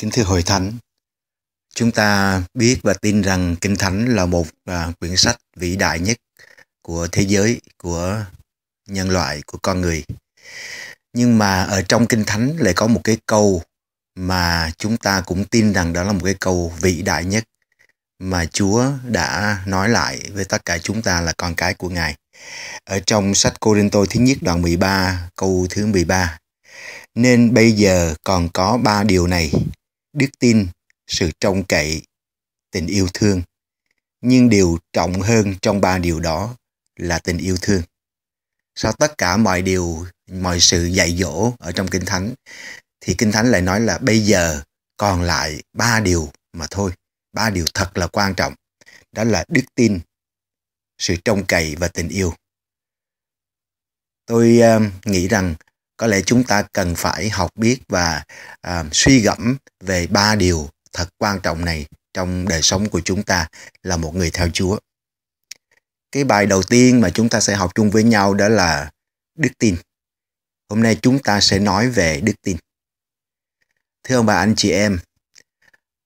Kính thưa Hội Thánh, chúng ta biết và tin rằng Kinh Thánh là một à, quyển sách vĩ đại nhất của thế giới, của nhân loại, của con người. Nhưng mà ở trong Kinh Thánh lại có một cái câu mà chúng ta cũng tin rằng đó là một cái câu vĩ đại nhất mà Chúa đã nói lại với tất cả chúng ta là con cái của Ngài. Ở trong sách Cô Đinh Tô thứ nhất đoạn 13 câu thứ 13 Nên bây giờ còn có ba điều này đức tin sự trông cậy tình yêu thương nhưng điều trọng hơn trong ba điều đó là tình yêu thương sau tất cả mọi điều mọi sự dạy dỗ ở trong kinh thánh thì kinh thánh lại nói là bây giờ còn lại ba điều mà thôi ba điều thật là quan trọng đó là đức tin sự trông cậy và tình yêu tôi uh, nghĩ rằng có lẽ chúng ta cần phải học biết và à, suy gẫm về ba điều thật quan trọng này trong đời sống của chúng ta là một người theo Chúa. Cái bài đầu tiên mà chúng ta sẽ học chung với nhau đó là đức tin. Hôm nay chúng ta sẽ nói về đức tin. Thưa ông bà anh chị em,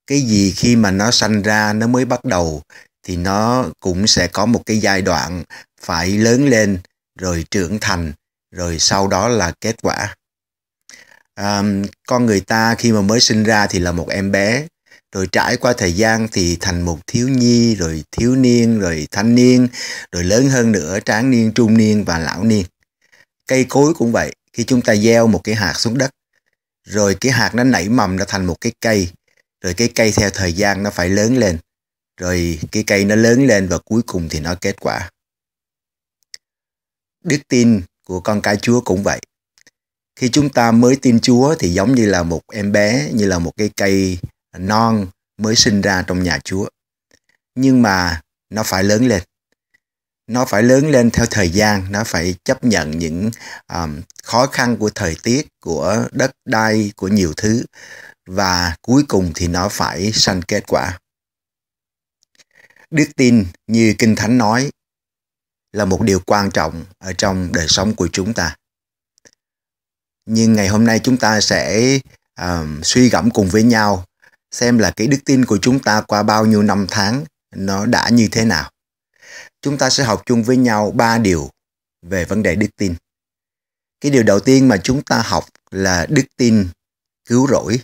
cái gì khi mà nó sanh ra nó mới bắt đầu thì nó cũng sẽ có một cái giai đoạn phải lớn lên rồi trưởng thành rồi sau đó là kết quả à, con người ta khi mà mới sinh ra thì là một em bé rồi trải qua thời gian thì thành một thiếu nhi rồi thiếu niên rồi thanh niên rồi lớn hơn nữa tráng niên trung niên và lão niên cây cối cũng vậy khi chúng ta gieo một cái hạt xuống đất rồi cái hạt nó nảy mầm nó thành một cái cây rồi cái cây theo thời gian nó phải lớn lên rồi cái cây nó lớn lên và cuối cùng thì nó kết quả đức tin của con cái Chúa cũng vậy. Khi chúng ta mới tin Chúa thì giống như là một em bé, như là một cái cây non mới sinh ra trong nhà Chúa. Nhưng mà nó phải lớn lên. Nó phải lớn lên theo thời gian, nó phải chấp nhận những um, khó khăn của thời tiết, của đất đai, của nhiều thứ. Và cuối cùng thì nó phải sanh kết quả. Đức tin như Kinh Thánh nói là một điều quan trọng ở trong đời sống của chúng ta nhưng ngày hôm nay chúng ta sẽ um, suy gẫm cùng với nhau xem là cái đức tin của chúng ta qua bao nhiêu năm tháng nó đã như thế nào chúng ta sẽ học chung với nhau ba điều về vấn đề đức tin cái điều đầu tiên mà chúng ta học là đức tin cứu rỗi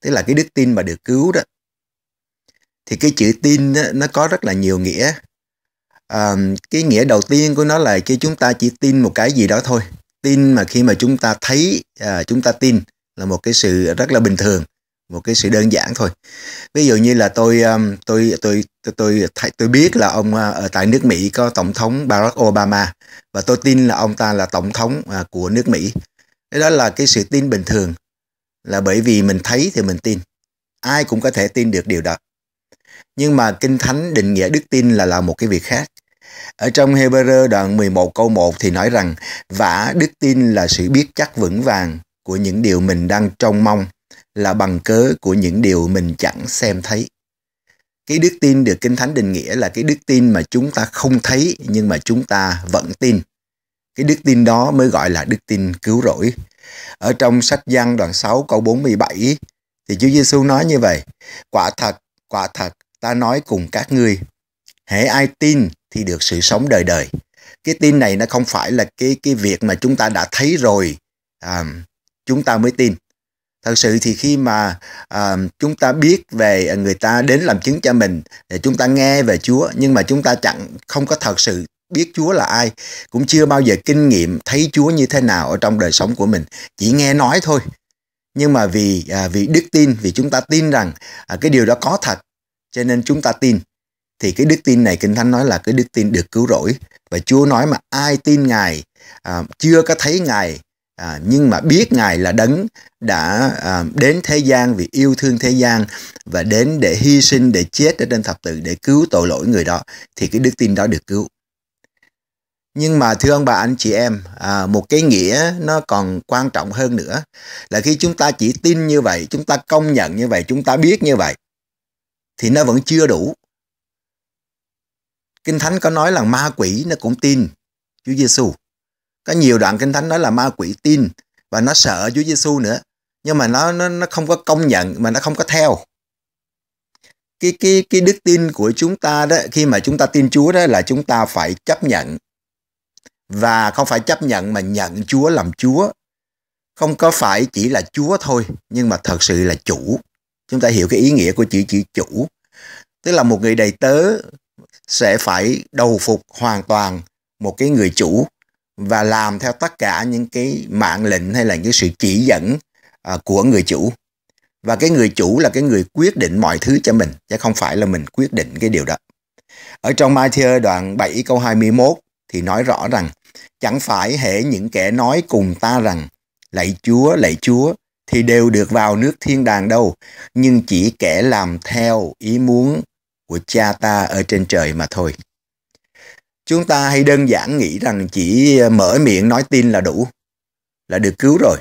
tức là cái đức tin mà được cứu đó thì cái chữ tin đó, nó có rất là nhiều nghĩa à, cái nghĩa đầu tiên của nó là khi chúng ta chỉ tin một cái gì đó thôi tin mà khi mà chúng ta thấy à, chúng ta tin là một cái sự rất là bình thường một cái sự đơn giản thôi ví dụ như là tôi tôi tôi tôi tôi tôi biết là ông à, ở tại nước Mỹ có tổng thống Barack Obama và tôi tin là ông ta là tổng thống à, của nước Mỹ cái đó là cái sự tin bình thường là bởi vì mình thấy thì mình tin ai cũng có thể tin được điều đó nhưng mà kinh thánh định nghĩa đức tin là là một cái việc khác ở trong Hebrew đoạn 11 câu 1 thì nói rằng vả đức tin là sự biết chắc vững vàng của những điều mình đang trông mong là bằng cớ của những điều mình chẳng xem thấy. Cái đức tin được Kinh Thánh định nghĩa là cái đức tin mà chúng ta không thấy nhưng mà chúng ta vẫn tin. Cái đức tin đó mới gọi là đức tin cứu rỗi. Ở trong sách Giăng đoạn 6 câu 47 thì Chúa Giêsu nói như vậy: Quả thật, quả thật, ta nói cùng các ngươi, hễ ai tin thì được sự sống đời đời cái tin này nó không phải là cái cái việc mà chúng ta đã thấy rồi à, chúng ta mới tin thật sự thì khi mà à, chúng ta biết về người ta đến làm chứng cho mình chúng ta nghe về chúa nhưng mà chúng ta chẳng không có thật sự biết chúa là ai cũng chưa bao giờ kinh nghiệm thấy chúa như thế nào ở trong đời sống của mình chỉ nghe nói thôi nhưng mà vì à, vì đức tin vì chúng ta tin rằng à, cái điều đó có thật cho nên chúng ta tin thì cái đức tin này kinh thánh nói là cái đức tin được cứu rỗi và Chúa nói mà ai tin ngài à, chưa có thấy ngài à, nhưng mà biết ngài là đấng đã à, đến thế gian vì yêu thương thế gian và đến để hy sinh để chết ở trên thập tự để cứu tội lỗi người đó thì cái đức tin đó được cứu nhưng mà thưa ông bà anh chị em à, một cái nghĩa nó còn quan trọng hơn nữa là khi chúng ta chỉ tin như vậy chúng ta công nhận như vậy chúng ta biết như vậy thì nó vẫn chưa đủ Kinh Thánh có nói là ma quỷ nó cũng tin Chúa Giêsu. Có nhiều đoạn Kinh Thánh nói là ma quỷ tin và nó sợ Chúa Giêsu nữa, nhưng mà nó, nó nó không có công nhận mà nó không có theo. Cái cái cái đức tin của chúng ta đó khi mà chúng ta tin Chúa đó là chúng ta phải chấp nhận và không phải chấp nhận mà nhận Chúa làm Chúa. Không có phải chỉ là Chúa thôi, nhưng mà thật sự là chủ. Chúng ta hiểu cái ý nghĩa của chữ chữ chủ. Tức là một người đầy tớ sẽ phải đầu phục hoàn toàn một cái người chủ và làm theo tất cả những cái mạng lệnh hay là những sự chỉ dẫn à, của người chủ và cái người chủ là cái người quyết định mọi thứ cho mình chứ không phải là mình quyết định cái điều đó ở trong Matthew đoạn 7 câu 21 thì nói rõ rằng chẳng phải hệ những kẻ nói cùng ta rằng lạy Chúa lạy Chúa thì đều được vào nước thiên đàng đâu nhưng chỉ kẻ làm theo ý muốn của cha ta ở trên trời mà thôi. Chúng ta hay đơn giản nghĩ rằng chỉ mở miệng nói tin là đủ, là được cứu rồi.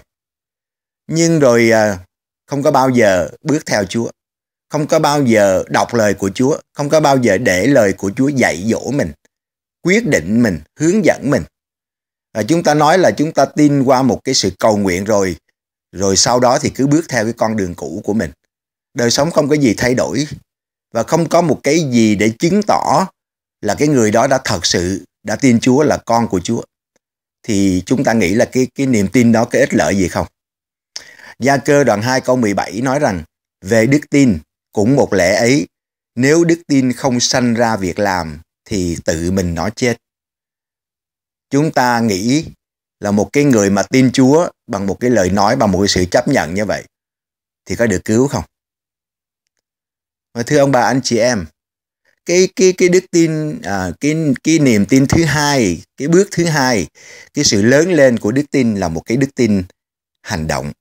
Nhưng rồi à, không có bao giờ bước theo Chúa, không có bao giờ đọc lời của Chúa, không có bao giờ để lời của Chúa dạy dỗ mình, quyết định mình, hướng dẫn mình. À, chúng ta nói là chúng ta tin qua một cái sự cầu nguyện rồi, rồi sau đó thì cứ bước theo cái con đường cũ của mình. Đời sống không có gì thay đổi và không có một cái gì để chứng tỏ là cái người đó đã thật sự đã tin Chúa là con của Chúa thì chúng ta nghĩ là cái cái niềm tin đó có ích lợi gì không? Gia cơ đoạn 2 câu 17 nói rằng về đức tin cũng một lẽ ấy nếu đức tin không sanh ra việc làm thì tự mình nó chết. Chúng ta nghĩ là một cái người mà tin Chúa bằng một cái lời nói bằng một cái sự chấp nhận như vậy thì có được cứu không? và thưa ông bà anh chị em cái cái cái đức tin à, cái cái niềm tin thứ hai cái bước thứ hai cái sự lớn lên của đức tin là một cái đức tin hành động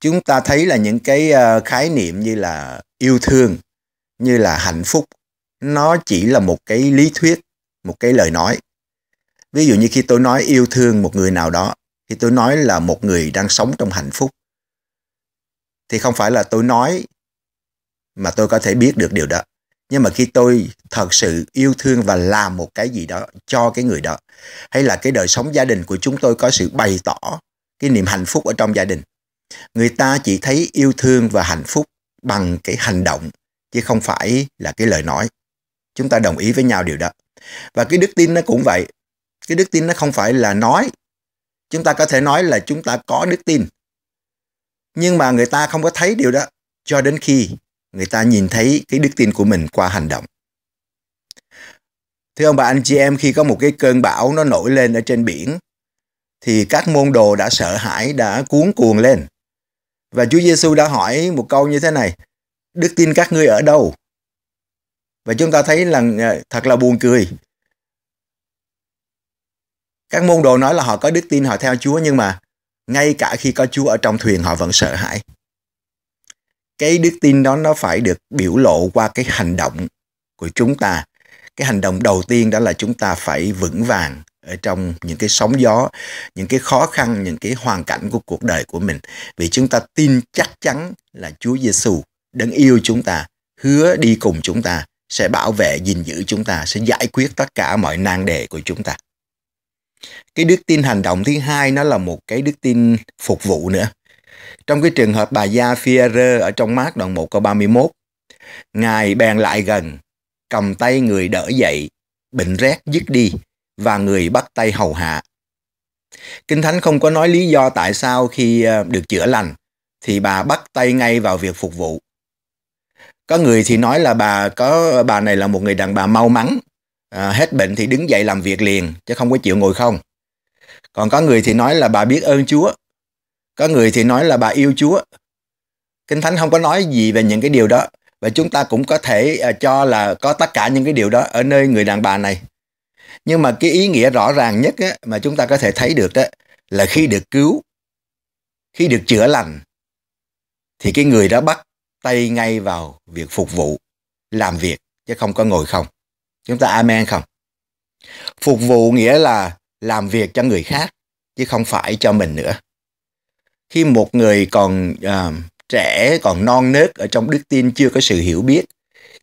chúng ta thấy là những cái à, khái niệm như là yêu thương như là hạnh phúc nó chỉ là một cái lý thuyết một cái lời nói ví dụ như khi tôi nói yêu thương một người nào đó khi tôi nói là một người đang sống trong hạnh phúc thì không phải là tôi nói mà tôi có thể biết được điều đó nhưng mà khi tôi thật sự yêu thương và làm một cái gì đó cho cái người đó hay là cái đời sống gia đình của chúng tôi có sự bày tỏ cái niềm hạnh phúc ở trong gia đình người ta chỉ thấy yêu thương và hạnh phúc bằng cái hành động chứ không phải là cái lời nói chúng ta đồng ý với nhau điều đó và cái đức tin nó cũng vậy cái đức tin nó không phải là nói chúng ta có thể nói là chúng ta có đức tin nhưng mà người ta không có thấy điều đó cho đến khi người ta nhìn thấy cái đức tin của mình qua hành động thưa ông bà anh chị em khi có một cái cơn bão nó nổi lên ở trên biển thì các môn đồ đã sợ hãi đã cuốn cuồng lên và Chúa Giêsu đã hỏi một câu như thế này đức tin các ngươi ở đâu và chúng ta thấy là ờ, thật là buồn cười các môn đồ nói là họ có đức tin họ theo Chúa nhưng mà ngay cả khi có Chúa ở trong thuyền họ vẫn sợ hãi cái đức tin đó nó phải được biểu lộ qua cái hành động của chúng ta cái hành động đầu tiên đó là chúng ta phải vững vàng ở trong những cái sóng gió những cái khó khăn những cái hoàn cảnh của cuộc đời của mình vì chúng ta tin chắc chắn là Chúa Giêsu đấng yêu chúng ta hứa đi cùng chúng ta sẽ bảo vệ gìn giữ chúng ta sẽ giải quyết tất cả mọi nan đề của chúng ta cái đức tin hành động thứ hai nó là một cái đức tin phục vụ nữa trong cái trường hợp bà Gia Fierre ở trong mát đoạn 1 câu 31, Ngài bèn lại gần, cầm tay người đỡ dậy, bệnh rét dứt đi và người bắt tay hầu hạ. Kinh Thánh không có nói lý do tại sao khi ờ, được chữa lành thì bà bắt tay ngay vào việc phục vụ. Có người thì nói là bà có bà này là một người đàn bà mau mắn, à, hết bệnh thì đứng dậy làm việc liền chứ không có chịu ngồi không. Còn có người thì nói là bà biết ơn Chúa có người thì nói là bà yêu Chúa. Kinh Thánh không có nói gì về những cái điều đó. Và chúng ta cũng có thể à, cho là có tất cả những cái điều đó ở nơi người đàn bà này. Nhưng mà cái ý nghĩa rõ ràng nhất mà chúng ta có thể thấy được đó là khi được cứu, khi được chữa lành, thì cái người đó bắt tay ngay vào việc phục vụ, làm việc, chứ không có ngồi không. Chúng ta amen không? Phục vụ nghĩa là làm việc cho người khác, chứ không phải cho mình nữa khi một người còn uh, trẻ còn non nớt ở trong đức tin chưa có sự hiểu biết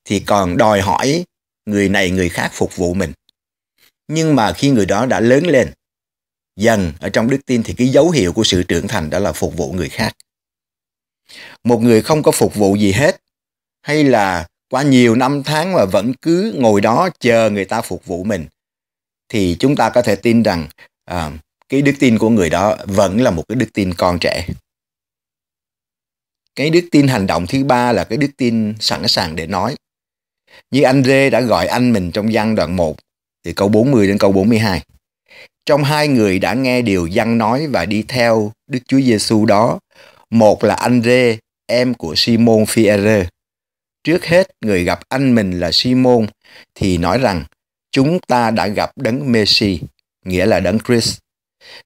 thì còn đòi hỏi người này người khác phục vụ mình nhưng mà khi người đó đã lớn lên dần ở trong đức tin thì cái dấu hiệu của sự trưởng thành đó là phục vụ người khác một người không có phục vụ gì hết hay là qua nhiều năm tháng mà vẫn cứ ngồi đó chờ người ta phục vụ mình thì chúng ta có thể tin rằng à, cái đức tin của người đó vẫn là một cái đức tin con trẻ cái đức tin hành động thứ ba là cái đức tin sẵn sàng để nói như anh Rê đã gọi anh mình trong văn đoạn 1 từ câu 40 đến câu 42 trong hai người đã nghe điều dân nói và đi theo Đức Chúa Giêsu đó. Một là anh Rê, em của Simon Phi-e-rơ. Trước hết, người gặp anh mình là Simon thì nói rằng chúng ta đã gặp đấng Messi, nghĩa là đấng Christ.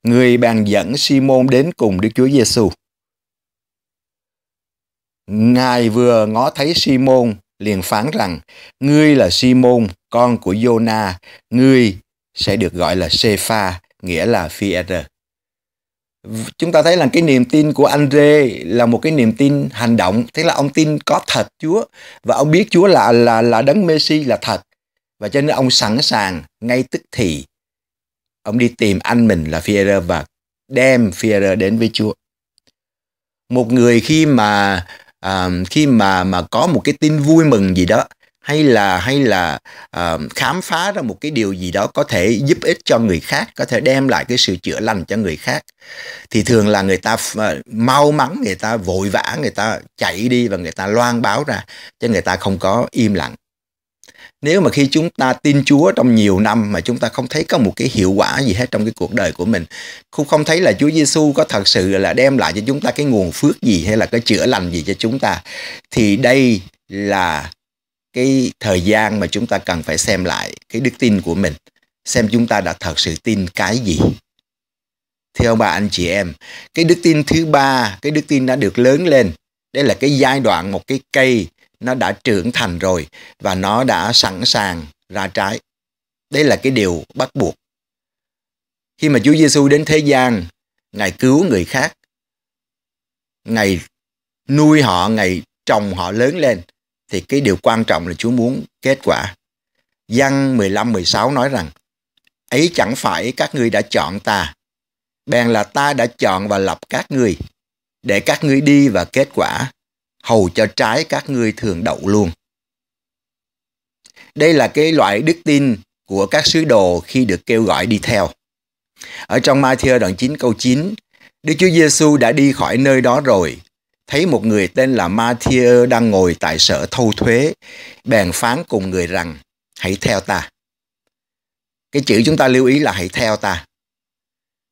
Người bàn dẫn Simon đến cùng Đức Chúa Giêsu. Ngài vừa ngó thấy Simon liền phán rằng: "Ngươi là Simon, con của Jona, ngươi sẽ được gọi là Cepha, nghĩa là phi Chúng ta thấy là cái niềm tin của Andre là một cái niềm tin hành động, thế là ông tin có thật Chúa và ông biết Chúa là là là đấng Messi là thật và cho nên ông sẵn sàng ngay tức thì Ông đi tìm anh mình là Führer và đem Führer đến với Chúa. Một người khi mà à, khi mà mà có một cái tin vui mừng gì đó hay là hay là à, khám phá ra một cái điều gì đó có thể giúp ích cho người khác, có thể đem lại cái sự chữa lành cho người khác thì thường là người ta à, mau mắn, người ta vội vã, người ta chạy đi và người ta loan báo ra cho người ta không có im lặng nếu mà khi chúng ta tin Chúa trong nhiều năm mà chúng ta không thấy có một cái hiệu quả gì hết trong cái cuộc đời của mình, cũng không thấy là Chúa Giêsu có thật sự là đem lại cho chúng ta cái nguồn phước gì hay là cái chữa lành gì cho chúng ta thì đây là cái thời gian mà chúng ta cần phải xem lại cái đức tin của mình, xem chúng ta đã thật sự tin cái gì. Theo ông bà anh chị em, cái đức tin thứ ba, cái đức tin đã được lớn lên. Đây là cái giai đoạn một cái cây nó đã trưởng thành rồi và nó đã sẵn sàng ra trái. Đây là cái điều bắt buộc. Khi mà Chúa Giêsu đến thế gian, Ngài cứu người khác, Ngài nuôi họ, Ngài trồng họ lớn lên, thì cái điều quan trọng là Chúa muốn kết quả. Giăng 15-16 nói rằng, ấy chẳng phải các ngươi đã chọn ta, bèn là ta đã chọn và lập các ngươi, để các ngươi đi và kết quả, hầu cho trái các ngươi thường đậu luôn. Đây là cái loại đức tin của các sứ đồ khi được kêu gọi đi theo. Ở trong Matthew đoạn 9 câu 9, Đức Chúa Giêsu đã đi khỏi nơi đó rồi, thấy một người tên là Matthew đang ngồi tại sở thâu thuế, bèn phán cùng người rằng, hãy theo ta. Cái chữ chúng ta lưu ý là hãy theo ta.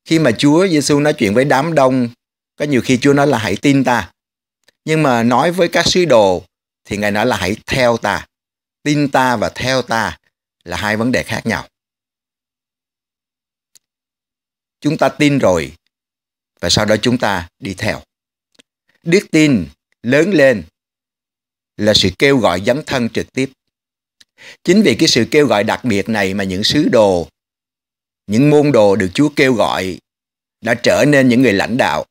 Khi mà Chúa Giêsu nói chuyện với đám đông, có nhiều khi Chúa nói là hãy tin ta, nhưng mà nói với các sứ đồ thì ngài nói là hãy theo ta tin ta và theo ta là hai vấn đề khác nhau chúng ta tin rồi và sau đó chúng ta đi theo đức tin lớn lên là sự kêu gọi dấn thân trực tiếp chính vì cái sự kêu gọi đặc biệt này mà những sứ đồ những môn đồ được chúa kêu gọi đã trở nên những người lãnh đạo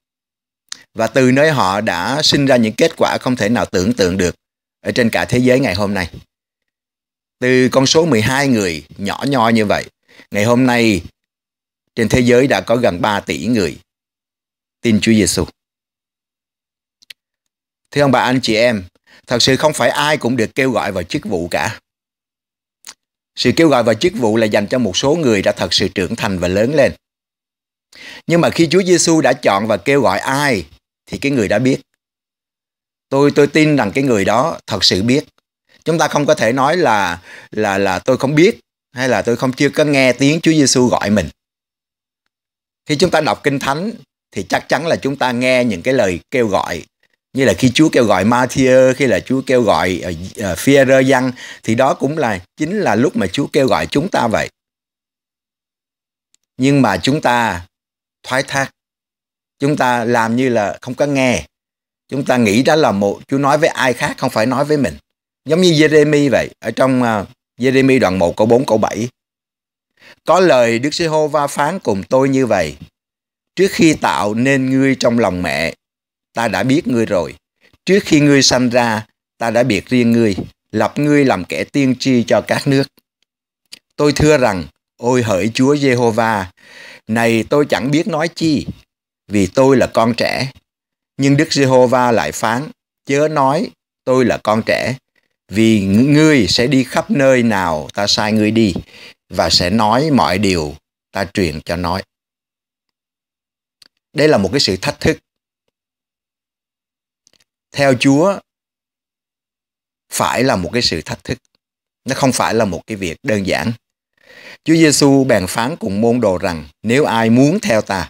và từ nơi họ đã sinh ra những kết quả không thể nào tưởng tượng được ở trên cả thế giới ngày hôm nay. Từ con số 12 người nhỏ nho như vậy, ngày hôm nay trên thế giới đã có gần 3 tỷ người tin Chúa Giêsu. Thưa ông bà anh chị em, thật sự không phải ai cũng được kêu gọi vào chức vụ cả. Sự kêu gọi vào chức vụ là dành cho một số người đã thật sự trưởng thành và lớn lên. Nhưng mà khi Chúa Giêsu đã chọn và kêu gọi ai thì cái người đã biết tôi tôi tin rằng cái người đó thật sự biết chúng ta không có thể nói là là là tôi không biết hay là tôi không chưa có nghe tiếng Chúa Giêsu gọi mình khi chúng ta đọc kinh thánh thì chắc chắn là chúng ta nghe những cái lời kêu gọi như là khi Chúa kêu gọi Matthew, khi là Chúa kêu gọi uh, phi Giăng thì đó cũng là chính là lúc mà Chúa kêu gọi chúng ta vậy. Nhưng mà chúng ta thoái thác chúng ta làm như là không có nghe chúng ta nghĩ đó là một Chúa nói với ai khác không phải nói với mình giống như Jeremy vậy ở trong uh, à, Jeremy đoạn 1 câu 4 câu 7 có lời Đức Giê-hô va phán cùng tôi như vậy trước khi tạo nên ngươi trong lòng mẹ ta đã biết ngươi rồi trước khi ngươi sanh ra ta đã biệt riêng ngươi lập ngươi làm kẻ tiên tri cho các nước tôi thưa rằng ôi hỡi Chúa Giê-hô-va này tôi chẳng biết nói chi vì tôi là con trẻ. Nhưng Đức Giê-hô-va lại phán, chớ nói tôi là con trẻ, vì ngươi sẽ đi khắp nơi nào ta sai ngươi đi và sẽ nói mọi điều ta truyền cho nói. Đây là một cái sự thách thức. Theo Chúa phải là một cái sự thách thức. Nó không phải là một cái việc đơn giản. Chúa Giêsu bèn phán cùng môn đồ rằng nếu ai muốn theo ta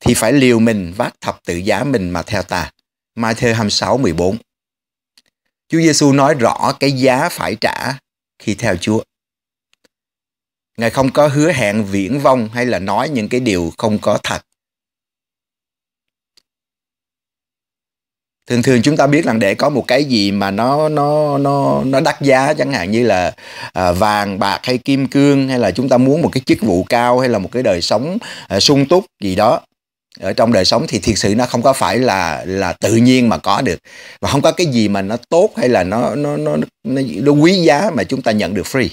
thì phải liều mình vác thập tự giá mình mà theo ta. mai Matthew 26, 14 Chúa Giêsu nói rõ cái giá phải trả khi theo Chúa. Ngài không có hứa hẹn viễn vông hay là nói những cái điều không có thật. Thường thường chúng ta biết rằng để có một cái gì mà nó nó nó nó đắt giá chẳng hạn như là à, vàng bạc hay kim cương hay là chúng ta muốn một cái chức vụ cao hay là một cái đời sống à, sung túc gì đó ở trong đời sống thì thiệt sự nó không có phải là là tự nhiên mà có được và không có cái gì mà nó tốt hay là nó nó nó nó, nó quý giá mà chúng ta nhận được free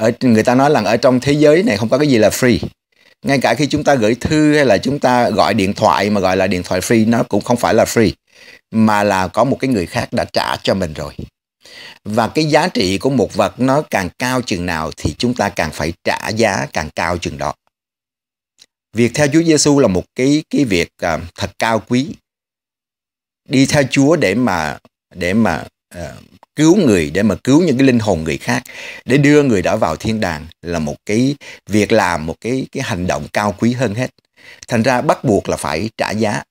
ở người ta nói là ở trong thế giới này không có cái gì là free ngay cả khi chúng ta gửi thư hay là chúng ta gọi điện thoại mà gọi là điện thoại free nó cũng không phải là free mà là có một cái người khác đã trả cho mình rồi và cái giá trị của một vật nó càng cao chừng nào thì chúng ta càng phải trả giá càng cao chừng đó Việc theo Chúa Giêsu là một cái cái việc à, thật cao quý. Đi theo Chúa để mà để mà à, cứu người, để mà cứu những cái linh hồn người khác, để đưa người đó vào thiên đàng là một cái việc làm một cái cái hành động cao quý hơn hết. Thành ra bắt buộc là phải trả giá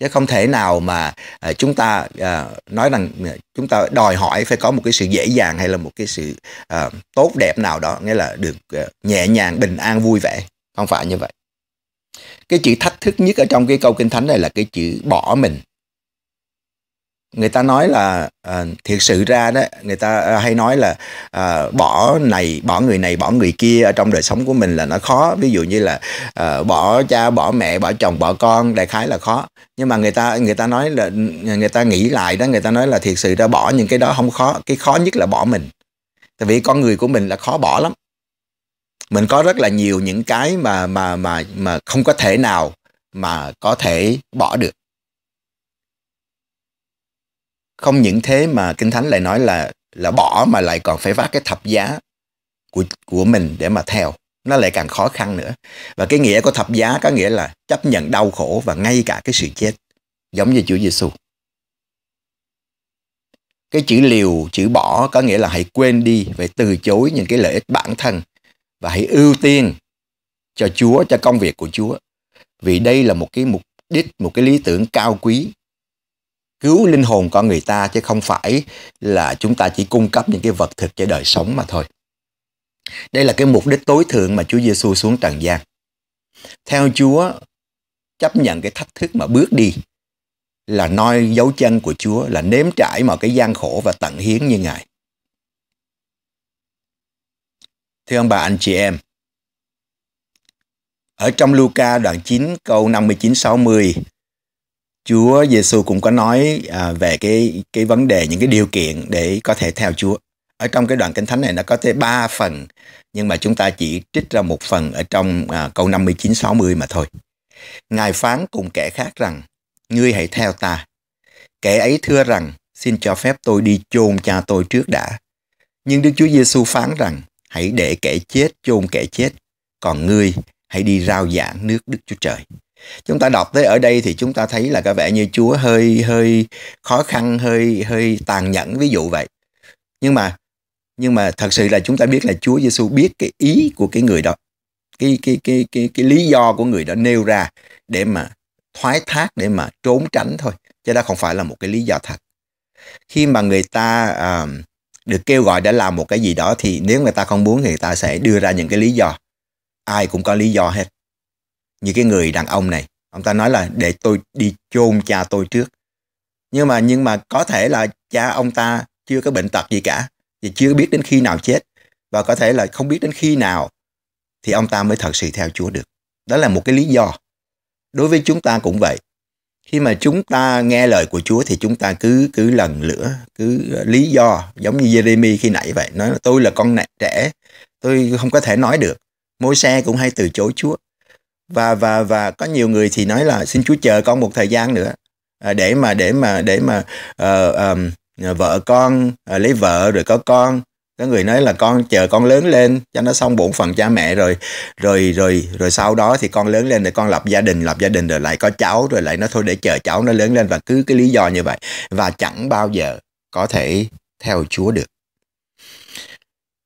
chứ không thể nào mà uh, chúng ta uh, nói rằng uh, chúng ta đòi hỏi phải có một cái sự dễ dàng hay là một cái sự uh, tốt đẹp nào đó nghĩa là được uh, nhẹ nhàng bình an vui vẻ không phải như vậy cái chữ thách thức nhất ở trong cái câu kinh thánh này là cái chữ bỏ mình người ta nói là à, thiệt sự ra đó người ta à, hay nói là à, bỏ này bỏ người này bỏ người kia ở trong đời sống của mình là nó khó ví dụ như là à, bỏ cha bỏ mẹ bỏ chồng bỏ con đại khái là khó nhưng mà người ta người ta nói là người ta nghĩ lại đó người ta nói là thiệt sự ra bỏ những cái đó không khó cái khó nhất là bỏ mình tại vì con người của mình là khó bỏ lắm mình có rất là nhiều những cái mà mà mà mà không có thể nào mà có thể bỏ được không những thế mà kinh thánh lại nói là là bỏ mà lại còn phải vác cái thập giá của của mình để mà theo nó lại càng khó khăn nữa và cái nghĩa của thập giá có nghĩa là chấp nhận đau khổ và ngay cả cái sự chết giống như Chúa Giêsu cái chữ liều chữ bỏ có nghĩa là hãy quên đi phải từ chối những cái lợi ích bản thân và hãy ưu tiên cho Chúa, cho công việc của Chúa. Vì đây là một cái mục đích, một cái lý tưởng cao quý cứu linh hồn con người ta chứ không phải là chúng ta chỉ cung cấp những cái vật thực cho đời sống mà thôi. Đây là cái mục đích tối thượng mà Chúa Giêsu xuống trần gian. Theo Chúa chấp nhận cái thách thức mà bước đi là noi dấu chân của Chúa, là nếm trải mọi cái gian khổ và tận hiến như Ngài. Thưa ông bà anh chị em, ở trong Luca đoạn 9 câu 59-60, Chúa Giêsu cũng có nói à, về cái cái vấn đề những cái điều kiện để có thể theo Chúa. Ở trong cái đoạn Kinh Thánh này nó có tới 3 phần, nhưng mà chúng ta chỉ trích ra một phần ở trong à, câu 59-60 mà thôi. Ngài phán cùng kẻ khác rằng, ngươi hãy theo ta. Kẻ ấy thưa rằng, xin cho phép tôi đi chôn cha tôi trước đã. Nhưng Đức Chúa Giêsu phán rằng, hãy để kẻ chết chôn kẻ chết, còn ngươi hãy đi rao giảng nước Đức Chúa Trời. Chúng ta đọc tới ở đây thì chúng ta thấy là có vẻ như Chúa hơi hơi khó khăn, hơi hơi tàn nhẫn ví dụ vậy. Nhưng mà nhưng mà thật sự là chúng ta biết là Chúa Giêsu biết cái ý của cái người đó. Cái cái cái cái cái lý do của người đó nêu ra để mà thoái thác để mà trốn tránh thôi, chứ đó không phải là một cái lý do thật. Khi mà người ta uh, được kêu gọi để làm một cái gì đó thì nếu người ta không muốn thì người ta sẽ đưa ra những cái lý do ai cũng có lý do hết như cái người đàn ông này ông ta nói là để tôi đi chôn cha tôi trước nhưng mà nhưng mà có thể là cha ông ta chưa có bệnh tật gì cả và chưa biết đến khi nào chết và có thể là không biết đến khi nào thì ông ta mới thật sự theo Chúa được đó là một cái lý do đối với chúng ta cũng vậy khi mà chúng ta nghe lời của Chúa thì chúng ta cứ cứ lần lửa cứ ờ, lý do giống như Jeremy khi nãy vậy nói là tôi là con trẻ tôi không có thể nói được môi xe cũng hay từ chối Chúa và và và có nhiều người thì nói là xin Chúa chờ con một thời gian nữa à, để mà để mà để mà uh, um, vợ con uh, lấy vợ rồi có con có người nói là con chờ con lớn lên cho nó xong bổn phận cha mẹ rồi rồi rồi rồi sau đó thì con lớn lên để con lập gia đình lập gia đình rồi lại có cháu rồi lại nó thôi để chờ cháu nó lớn lên và cứ cái lý do như vậy và chẳng bao giờ có thể theo Chúa được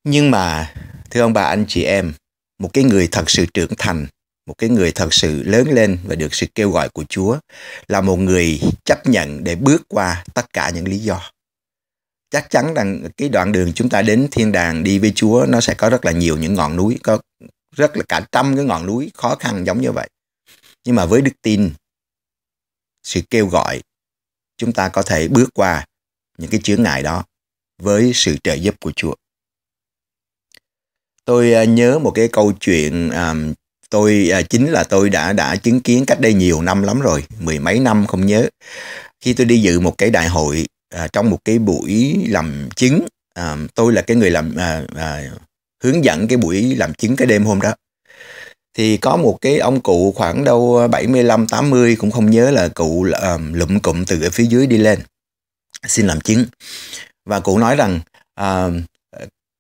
nhưng mà thưa ông bà anh chị em một cái người thật sự trưởng thành một cái người thật sự lớn lên và được sự kêu gọi của Chúa là một người chấp nhận để bước qua tất cả những lý do chắc chắn rằng cái đoạn đường chúng ta đến thiên đàng đi với Chúa nó sẽ có rất là nhiều những ngọn núi có rất là cả trăm cái ngọn núi khó khăn giống như vậy nhưng mà với đức tin sự kêu gọi chúng ta có thể bước qua những cái chướng ngại đó với sự trợ giúp của Chúa tôi à, nhớ một cái câu chuyện à, tôi à, chính là tôi đã đã chứng kiến cách đây nhiều năm lắm rồi mười mấy năm không nhớ khi tôi đi dự một cái đại hội à, trong một cái buổi làm chứng à, tôi là cái người làm à, à, hướng dẫn cái buổi làm chứng cái đêm hôm đó thì có một cái ông cụ khoảng đâu 75 80 cũng không nhớ là cụ um, lụm cụm từ ở phía dưới đi lên xin làm chứng và cụ nói rằng uh,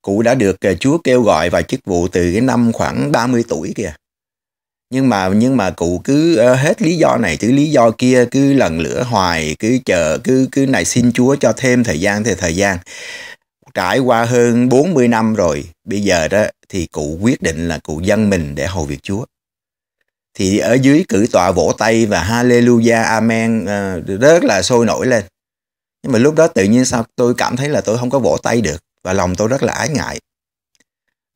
cụ đã được Chúa kêu gọi vào chức vụ từ cái năm khoảng 30 tuổi kìa nhưng mà nhưng mà cụ cứ ờ, hết lý do này cứ lý do kia cứ lần lửa hoài cứ chờ cứ cứ này xin Chúa cho thêm thời gian thì thời gian trải qua hơn 40 năm rồi bây giờ đó thì cụ quyết định là cụ dân mình để hầu việc Chúa thì ở dưới cử tọa vỗ tay và hallelujah amen ờ, rất là sôi nổi lên nhưng mà lúc đó tự nhiên sao tôi cảm thấy là tôi không có vỗ tay được và lòng tôi rất là ái ngại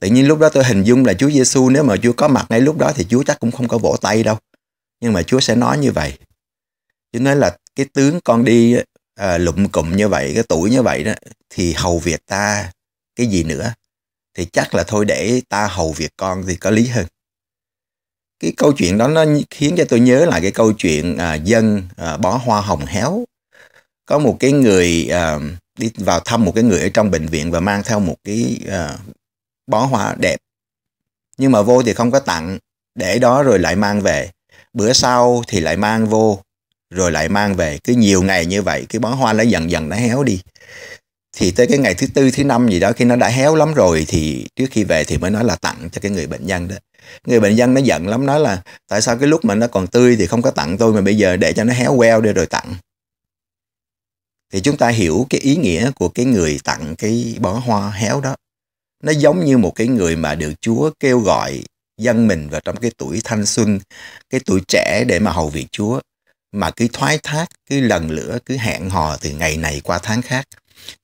Tự nhiên lúc đó tôi hình dung là Chúa Giêsu nếu mà Chúa có mặt ngay lúc đó thì Chúa chắc cũng không có vỗ tay đâu. Nhưng mà Chúa sẽ nói như vậy. Chúa nói là cái tướng con đi à, lụm cụm như vậy, cái tuổi như vậy đó thì hầu việc ta cái gì nữa thì chắc là thôi để ta hầu việc con thì có lý hơn. Cái câu chuyện đó nó khiến cho tôi nhớ lại cái câu chuyện à, dân à, bó hoa hồng héo. Có một cái người à, đi vào thăm một cái người ở trong bệnh viện và mang theo một cái à, bó hoa đẹp. Nhưng mà vô thì không có tặng, để đó rồi lại mang về. Bữa sau thì lại mang vô, rồi lại mang về. Cứ nhiều ngày như vậy, cái bó hoa nó dần dần nó héo đi. Thì tới cái ngày thứ tư, thứ năm gì đó, khi nó đã héo lắm rồi thì trước khi về thì mới nói là tặng cho cái người bệnh nhân đó. Người bệnh nhân nó giận lắm, nói là tại sao cái lúc mà nó còn tươi thì không có tặng tôi mà bây giờ để cho nó héo queo đi rồi tặng thì chúng ta hiểu cái ý nghĩa của cái người tặng cái bó hoa héo đó nó giống như một cái người mà được Chúa kêu gọi dân mình vào trong cái tuổi thanh xuân, cái tuổi trẻ để mà hầu việc Chúa. Mà cứ thoái thác, cứ lần lửa, cứ hẹn hò từ ngày này qua tháng khác.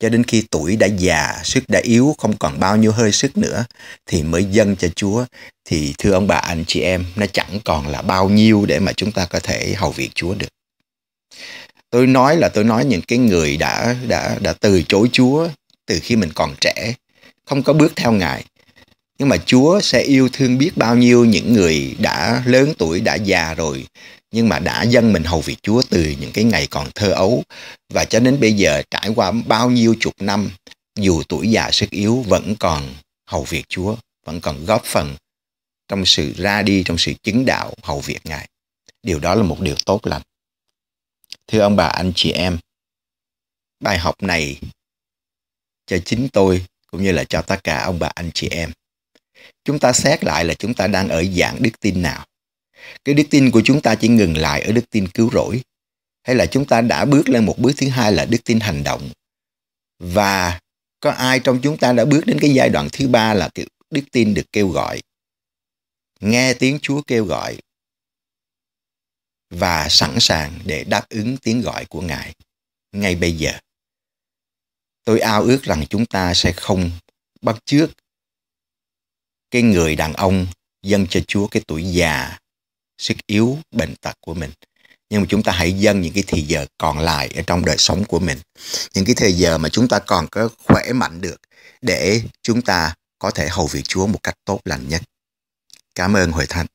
Cho đến khi tuổi đã già, sức đã yếu, không còn bao nhiêu hơi sức nữa, thì mới dâng cho Chúa. Thì thưa ông bà, anh chị em, nó chẳng còn là bao nhiêu để mà chúng ta có thể hầu việc Chúa được tôi nói là tôi nói những cái người đã đã đã từ chối Chúa từ khi mình còn trẻ không có bước theo Ngài. Nhưng mà Chúa sẽ yêu thương biết bao nhiêu những người đã lớn tuổi, đã già rồi, nhưng mà đã dâng mình hầu việc Chúa từ những cái ngày còn thơ ấu và cho đến bây giờ trải qua bao nhiêu chục năm, dù tuổi già sức yếu vẫn còn hầu việc Chúa, vẫn còn góp phần trong sự ra đi, trong sự chứng đạo hầu việc Ngài. Điều đó là một điều tốt lành. Thưa ông bà, anh chị em, bài học này cho chính tôi cũng như là cho tất cả ông bà anh chị em. Chúng ta xét lại là chúng ta đang ở dạng đức tin nào. Cái đức tin của chúng ta chỉ ngừng lại ở đức tin cứu rỗi hay là chúng ta đã bước lên một bước thứ hai là đức tin hành động. Và có ai trong chúng ta đã bước đến cái giai đoạn thứ ba là cái đức tin được kêu gọi. Nghe tiếng Chúa kêu gọi và sẵn sàng để đáp ứng tiếng gọi của Ngài ngay bây giờ. Tôi ao ước rằng chúng ta sẽ không bắt chước cái người đàn ông dâng cho Chúa cái tuổi già, sức yếu, bệnh tật của mình. Nhưng mà chúng ta hãy dâng những cái thì giờ còn lại ở trong đời sống của mình. Những cái thời giờ mà chúng ta còn có khỏe mạnh được để chúng ta có thể hầu việc Chúa một cách tốt lành nhất. Cảm ơn Hội Thánh.